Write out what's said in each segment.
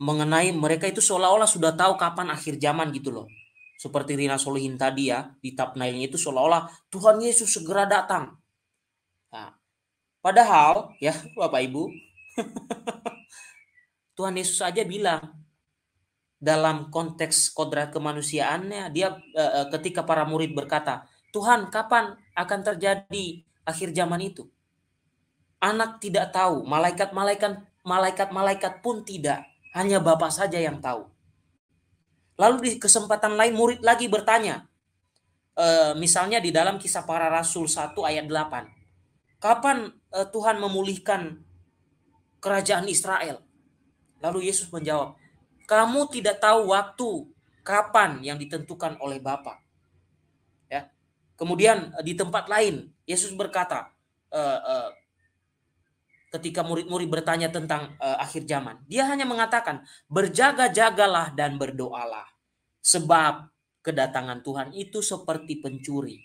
mengenai mereka itu seolah-olah sudah tahu kapan akhir zaman gitu loh. Seperti Rina Solihin tadi ya, di tapnailnya itu seolah-olah Tuhan Yesus segera datang. Nah, padahal ya Bapak Ibu, Tuhan Yesus aja bilang dalam konteks kodrat kemanusiaannya dia eh, eh, ketika para murid berkata, "Tuhan, kapan akan terjadi akhir zaman itu?" Anak tidak tahu, malaikat-malaikat malaikat-malaikat pun tidak hanya Bapak saja yang tahu. Lalu di kesempatan lain murid lagi bertanya. E, misalnya di dalam kisah para rasul 1 ayat 8. Kapan e, Tuhan memulihkan kerajaan Israel? Lalu Yesus menjawab, kamu tidak tahu waktu kapan yang ditentukan oleh Bapa. Ya. Kemudian e, di tempat lain Yesus berkata, e, e, ketika murid-murid bertanya tentang uh, akhir zaman. Dia hanya mengatakan, "Berjaga-jagalah dan berdoalah, sebab kedatangan Tuhan itu seperti pencuri."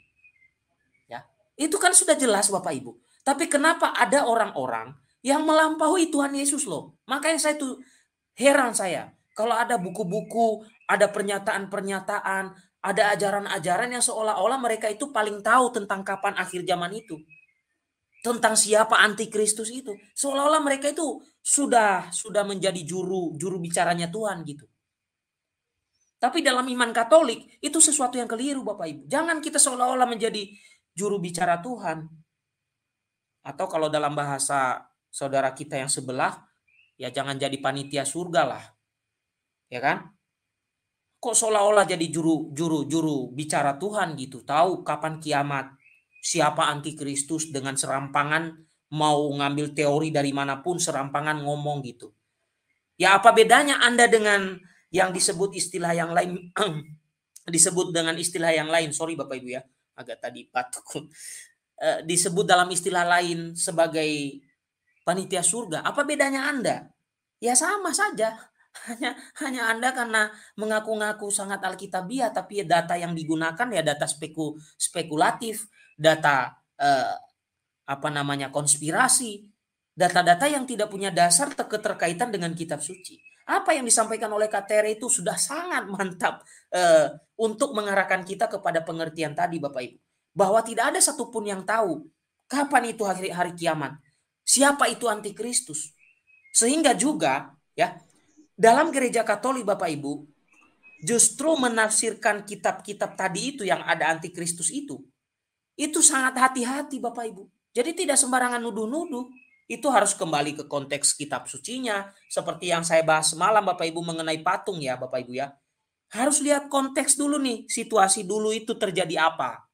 Ya. Itu kan sudah jelas Bapak Ibu. Tapi kenapa ada orang-orang yang melampaui Tuhan Yesus loh? Makanya saya tuh heran saya. Kalau ada buku-buku, ada pernyataan-pernyataan, ada ajaran-ajaran yang seolah-olah mereka itu paling tahu tentang kapan akhir zaman itu tentang siapa antikristus itu. Seolah-olah mereka itu sudah sudah menjadi juru juru bicaranya Tuhan gitu. Tapi dalam iman Katolik itu sesuatu yang keliru Bapak Ibu. Jangan kita seolah-olah menjadi juru bicara Tuhan. Atau kalau dalam bahasa saudara kita yang sebelah, ya jangan jadi panitia surga lah. Ya kan? Kok seolah-olah jadi juru juru juru bicara Tuhan gitu, tahu kapan kiamat, siapa Kristus dengan serampangan mau ngambil teori dari manapun serampangan ngomong gitu. Ya apa bedanya Anda dengan yang disebut istilah yang lain disebut dengan istilah yang lain. Sorry Bapak Ibu ya, agak tadi patuh eh, disebut dalam istilah lain sebagai panitia surga. Apa bedanya Anda? Ya sama saja hanya hanya Anda karena mengaku-ngaku sangat alkitabiah tapi data yang digunakan ya data speku, spekulatif, data eh, apa namanya konspirasi, data-data yang tidak punya dasar keterkaitan dengan kitab suci. Apa yang disampaikan oleh KTR itu sudah sangat mantap eh, untuk mengarahkan kita kepada pengertian tadi Bapak Ibu. Bahwa tidak ada satupun yang tahu kapan itu hari, hari kiamat. Siapa itu antikristus. Sehingga juga ya dalam gereja Katolik Bapak Ibu justru menafsirkan kitab-kitab tadi itu yang ada antikristus itu itu sangat hati-hati Bapak Ibu. Jadi tidak sembarangan nuduh-nuduh. Itu harus kembali ke konteks kitab sucinya. Seperti yang saya bahas semalam Bapak Ibu mengenai patung ya Bapak Ibu ya. Harus lihat konteks dulu nih. Situasi dulu itu terjadi apa.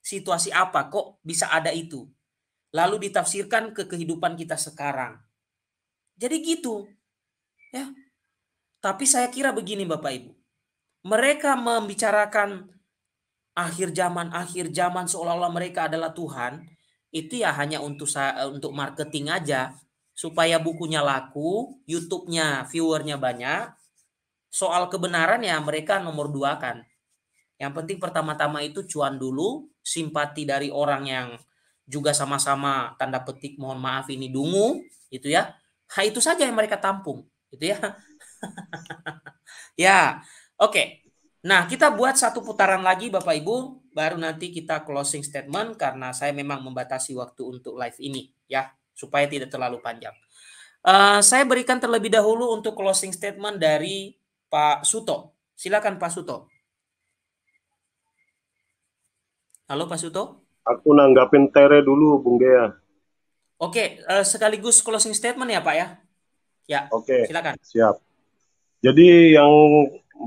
Situasi apa kok bisa ada itu. Lalu ditafsirkan ke kehidupan kita sekarang. Jadi gitu. Ya, tapi saya kira begini Bapak Ibu. Mereka membicarakan akhir zaman, akhir zaman seolah-olah mereka adalah Tuhan. Itu ya hanya untuk eh, untuk marketing aja supaya bukunya laku, YouTube-nya viewernya banyak. Soal kebenaran ya mereka nomor dua kan. Yang penting pertama-tama itu cuan dulu, simpati dari orang yang juga sama-sama tanda petik mohon maaf ini dungu gitu ya. itu saja yang mereka tampung gitu ya ya, oke. Okay. Nah, kita buat satu putaran lagi Bapak Ibu, baru nanti kita closing statement karena saya memang membatasi waktu untuk live ini ya, supaya tidak terlalu panjang. Uh, saya berikan terlebih dahulu untuk closing statement dari Pak Suto. Silakan Pak Suto. Halo Pak Suto. Aku nanggapin Tere dulu, Bung Gea. Oke, okay, uh, eh, sekaligus closing statement ya Pak ya. Ya. Oke. Okay. Silakan. Siap. Jadi yang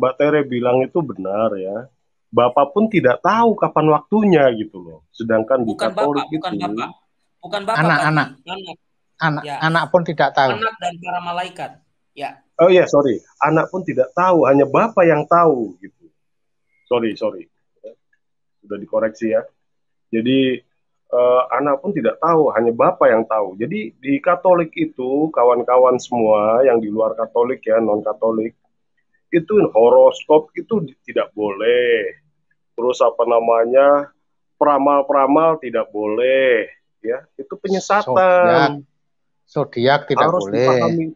Mbak Tere bilang itu benar ya. Bapak pun tidak tahu kapan waktunya gitu loh. Sedangkan bukan di Katolik gitu. bapak, bukan bapak, bukan bapak, anak-anak, anak, anak, ya. anak pun tidak tahu. Anak dan para malaikat, ya. Oh ya, sorry, anak pun tidak tahu, hanya bapak yang tahu gitu. Sorry, sorry, sudah dikoreksi ya. Jadi uh, anak pun tidak tahu, hanya bapak yang tahu. Jadi di Katolik itu kawan-kawan semua yang di luar Katolik ya non Katolik itu horoskop itu tidak boleh. Terus apa namanya peramal-peramal tidak boleh, ya itu penyesatan. Zodiak, tidak Harus boleh.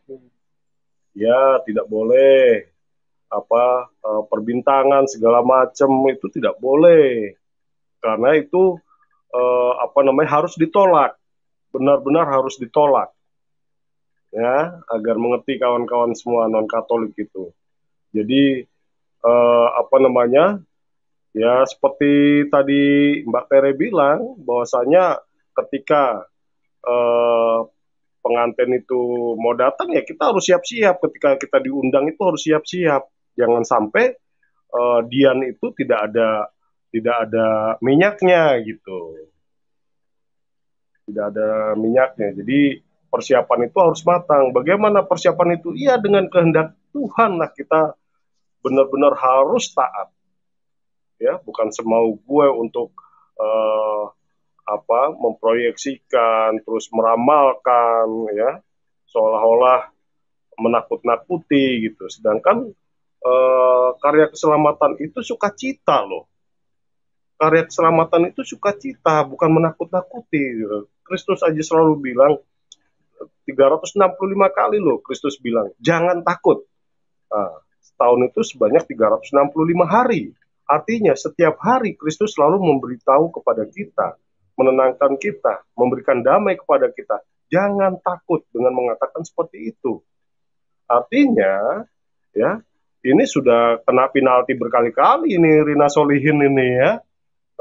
Ya tidak boleh apa eh, perbintangan segala macam itu tidak boleh karena itu eh, apa namanya harus ditolak, benar-benar harus ditolak, ya agar mengerti kawan-kawan semua non Katolik itu. Jadi eh, apa namanya ya seperti tadi Mbak Tere bilang bahwasanya ketika eh, pengantin itu mau datang ya kita harus siap-siap ketika kita diundang itu harus siap-siap jangan sampai uh, Dian itu tidak ada tidak ada minyaknya gitu tidak ada minyaknya jadi persiapan itu harus matang bagaimana persiapan itu iya dengan kehendak Tuhan lah kita benar-benar harus taat ya bukan semau gue untuk uh, apa memproyeksikan terus meramalkan ya seolah-olah menakut-nakuti gitu sedangkan uh, karya keselamatan itu sukacita loh karya keselamatan itu sukacita, bukan menakut-nakuti. Gitu. Kristus aja selalu bilang 365 kali loh Kristus bilang, jangan takut. Nah, setahun itu sebanyak 365 hari. Artinya setiap hari Kristus selalu memberitahu kepada kita, menenangkan kita, memberikan damai kepada kita. Jangan takut dengan mengatakan seperti itu. Artinya, ya, ini sudah kena penalti berkali-kali ini Rina Solihin ini ya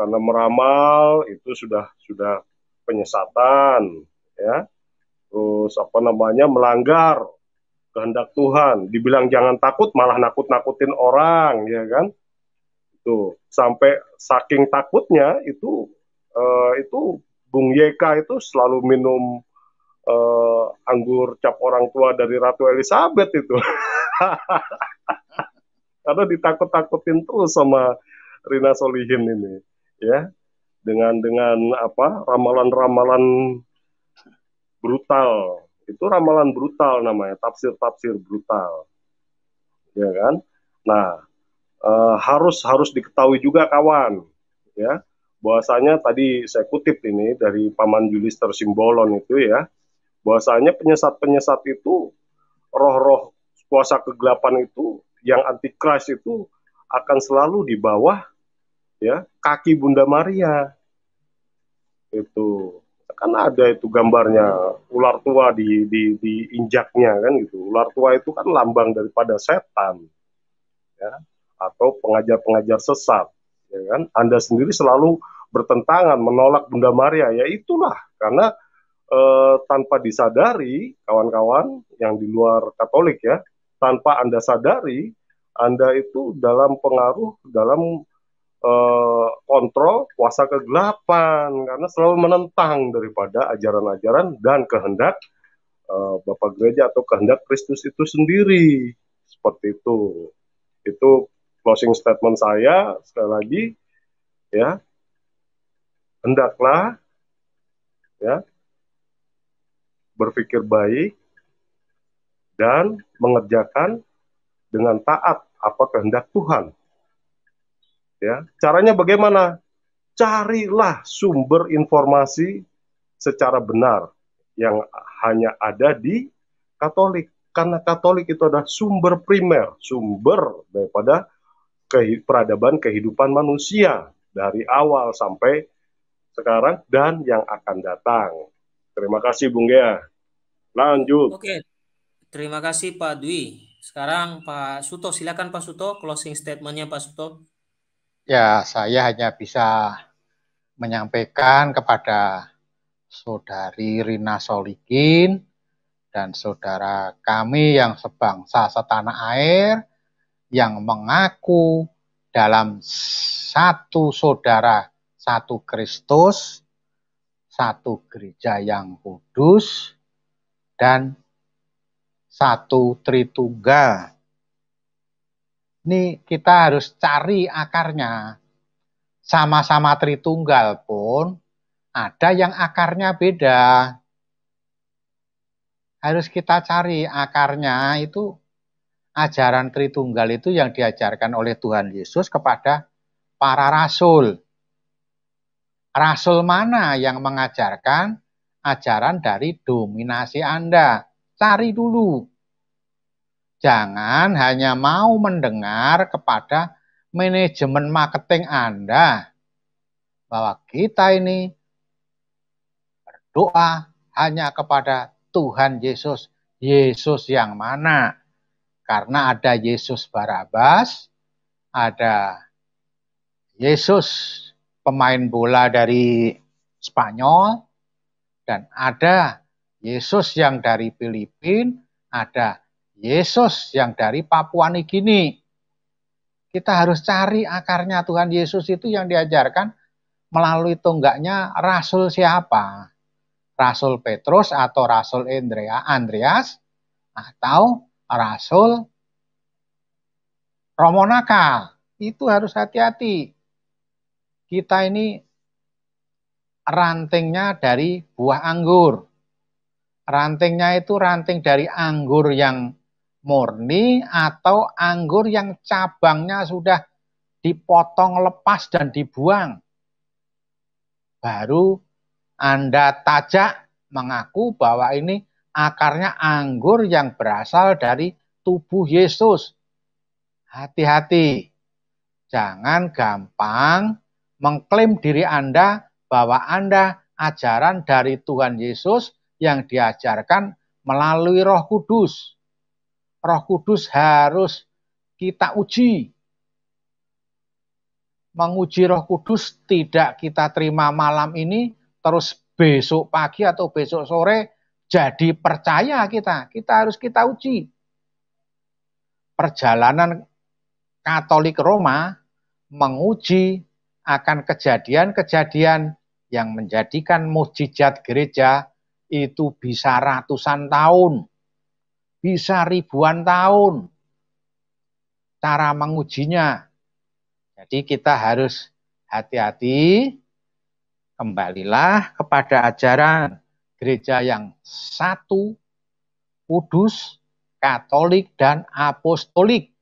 karena meramal itu sudah sudah penyesatan ya terus apa namanya melanggar kehendak Tuhan dibilang jangan takut malah nakut-nakutin orang ya kan itu sampai saking takutnya itu uh, itu Bung Yeka itu selalu minum uh, anggur cap orang tua dari Ratu Elizabeth itu karena ditakut-takutin terus sama Rina Solihin ini ya dengan dengan apa ramalan-ramalan brutal itu ramalan brutal namanya tafsir-tafsir brutal ya kan nah e, harus harus diketahui juga kawan ya bahwasanya tadi saya kutip ini dari paman Julius Tersimbolon itu ya bahwasanya penyesat-penyesat itu roh-roh kuasa kegelapan itu yang anti itu akan selalu di bawah ya kaki Bunda Maria itu kan ada itu gambarnya ular tua di, di di injaknya kan gitu ular tua itu kan lambang daripada setan ya atau pengajar-pengajar sesat ya kan Anda sendiri selalu bertentangan menolak Bunda Maria ya itulah karena e, tanpa disadari kawan-kawan yang di luar Katolik ya tanpa Anda sadari Anda itu dalam pengaruh dalam eh, kontrol kuasa kegelapan karena selalu menentang daripada ajaran-ajaran dan kehendak eh, Bapak Gereja atau kehendak Kristus itu sendiri seperti itu. Itu closing statement saya sekali lagi ya hendaklah ya berpikir baik dan mengerjakan dengan taat apa kehendak Tuhan Ya, caranya bagaimana? Carilah sumber informasi secara benar yang hanya ada di Katolik karena Katolik itu adalah sumber primer, sumber daripada peradaban kehidupan manusia dari awal sampai sekarang dan yang akan datang. Terima kasih Bung Gea. Lanjut. Oke. Terima kasih Pak Dwi. Sekarang Pak Suto, silakan Pak Suto closing statementnya Pak Suto ya saya hanya bisa menyampaikan kepada saudari Rina Solikin dan saudara kami yang sebangsa setanah air yang mengaku dalam satu saudara, satu Kristus, satu gereja yang kudus, dan satu Tritunggal ini kita harus cari akarnya. Sama-sama tritunggal pun ada yang akarnya beda. Harus kita cari akarnya itu ajaran Tritunggal itu yang diajarkan oleh Tuhan Yesus kepada para rasul. Rasul mana yang mengajarkan ajaran dari dominasi Anda? Cari dulu. Jangan hanya mau mendengar kepada manajemen marketing Anda bahwa kita ini berdoa hanya kepada Tuhan Yesus. Yesus yang mana? Karena ada Yesus Barabas, ada Yesus pemain bola dari Spanyol, dan ada Yesus yang dari Filipina, ada Yesus yang dari Papua Nugini. gini, Kita harus cari akarnya Tuhan Yesus itu yang diajarkan melalui tonggaknya rasul siapa? Rasul Petrus atau Rasul Andrea, Andreas atau Rasul Romonaka. Itu harus hati-hati. Kita ini rantingnya dari buah anggur. Rantingnya itu ranting dari anggur yang murni atau anggur yang cabangnya sudah dipotong lepas dan dibuang. Baru Anda tajak mengaku bahwa ini akarnya anggur yang berasal dari tubuh Yesus. Hati-hati, jangan gampang mengklaim diri Anda bahwa Anda ajaran dari Tuhan Yesus yang diajarkan melalui Roh Kudus. Roh Kudus harus kita uji. Menguji Roh Kudus tidak kita terima malam ini, terus besok pagi atau besok sore jadi percaya kita. Kita harus kita uji. Perjalanan Katolik Roma menguji akan kejadian-kejadian yang menjadikan mujizat gereja itu bisa ratusan tahun bisa ribuan tahun cara mengujinya. Jadi kita harus hati-hati, kembalilah kepada ajaran gereja yang satu, kudus, katolik, dan apostolik.